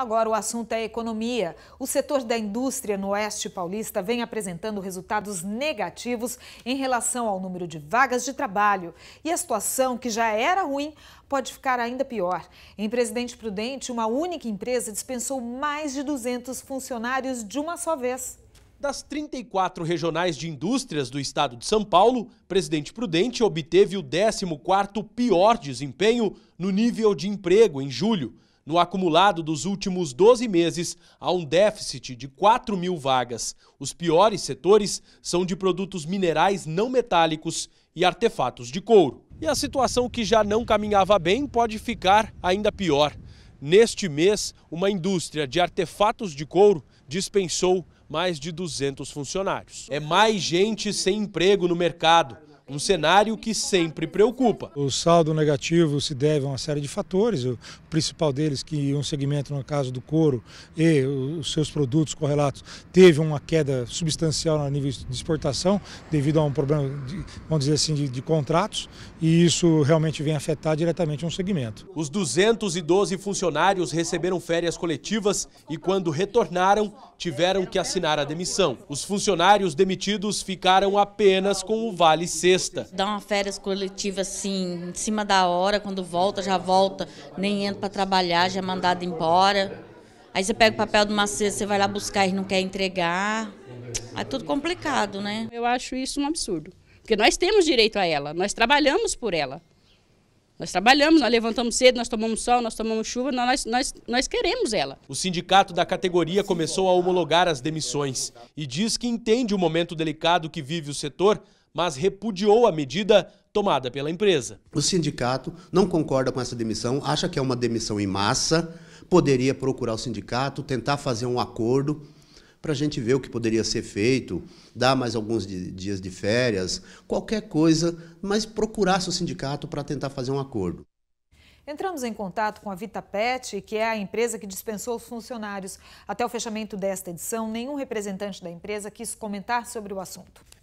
Agora o assunto é economia. O setor da indústria no Oeste Paulista vem apresentando resultados negativos em relação ao número de vagas de trabalho. E a situação, que já era ruim, pode ficar ainda pior. Em Presidente Prudente, uma única empresa dispensou mais de 200 funcionários de uma só vez. Das 34 regionais de indústrias do estado de São Paulo, Presidente Prudente obteve o 14º pior desempenho no nível de emprego em julho. No acumulado dos últimos 12 meses, há um déficit de 4 mil vagas. Os piores setores são de produtos minerais não metálicos e artefatos de couro. E a situação que já não caminhava bem pode ficar ainda pior. Neste mês, uma indústria de artefatos de couro dispensou mais de 200 funcionários. É mais gente sem emprego no mercado um cenário que sempre preocupa. O saldo negativo se deve a uma série de fatores, o principal deles que um segmento, no caso do couro e os seus produtos correlatos, teve uma queda substancial no nível de exportação devido a um problema, de, vamos dizer assim, de, de contratos e isso realmente vem afetar diretamente um segmento. Os 212 funcionários receberam férias coletivas e quando retornaram tiveram que assinar a demissão. Os funcionários demitidos ficaram apenas com o Vale Sexto sexta. Dá uma férias coletiva assim, em cima da hora, quando volta, já volta, nem entra para trabalhar, já é mandado embora. Aí você pega o papel de uma cesta, você vai lá buscar e não quer entregar. É tudo complicado, né? Eu acho isso um absurdo. Porque nós temos direito a ela, nós trabalhamos por ela. Nós trabalhamos, nós levantamos cedo, nós tomamos sol, nós tomamos chuva, nós, nós, nós queremos ela. O sindicato da categoria começou a homologar as demissões e diz que entende o momento delicado que vive o setor, mas repudiou a medida tomada pela empresa. O sindicato não concorda com essa demissão, acha que é uma demissão em massa, poderia procurar o sindicato, tentar fazer um acordo para a gente ver o que poderia ser feito, dar mais alguns dias de férias, qualquer coisa, mas procurasse o sindicato para tentar fazer um acordo. Entramos em contato com a Vitapet, que é a empresa que dispensou os funcionários. Até o fechamento desta edição, nenhum representante da empresa quis comentar sobre o assunto.